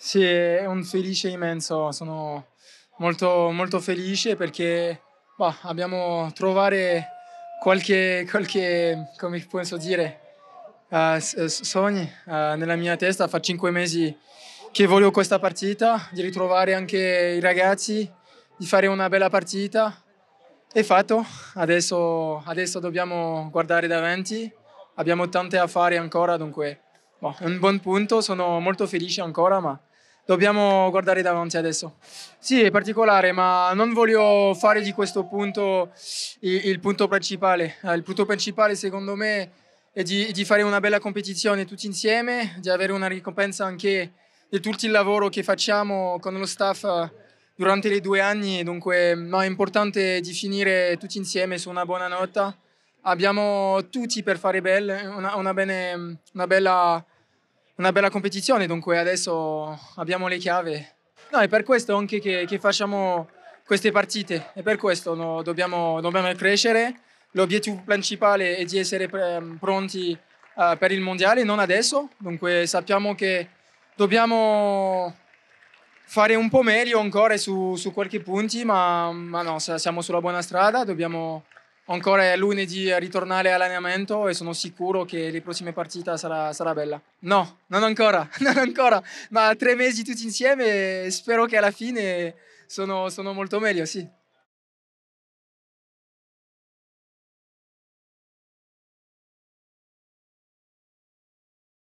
Sì, è un felice immenso, sono molto, molto felice perché bah, abbiamo trovato qualche, qualche, come posso dire, uh, sogni uh, nella mia testa. Fa cinque mesi che voglio questa partita, di ritrovare anche i ragazzi, di fare una bella partita. È fatto, adesso, adesso dobbiamo guardare davanti, abbiamo tante affari ancora, dunque è un buon punto, sono molto felice ancora, ma dobbiamo guardare davanti adesso. Sì, è particolare, ma non voglio fare di questo punto il, il punto principale. Eh, il punto principale, secondo me, è di, di, fare una bella competizione tutti insieme, di avere una ricompensa anche di tutto il lavoro che facciamo con lo staff eh, durante i due anni. Dunque, no, è importante di finire tutti insieme su una buona nota. Abbiamo tutti per fare belle, una, una, bene, una bella una bella competizione, dunque adesso abbiamo le chiavi. No, è per questo anche che, che facciamo queste partite, è per questo no, dobbiamo, dobbiamo, crescere. L'obiettivo principale è di essere pronti uh, per il mondiale, non adesso, dunque sappiamo che dobbiamo fare un po' meglio ancora su, su qualche punti, ma, ma no, siamo sulla buona strada, dobbiamo ancora è lunedì a ritornare all'allenamento e sono sicuro che le prossime partite sarà, sarà bella. No, non ancora, non ancora, ma tre mesi tutti insieme e spero che alla fine sono, sono molto meglio, sì.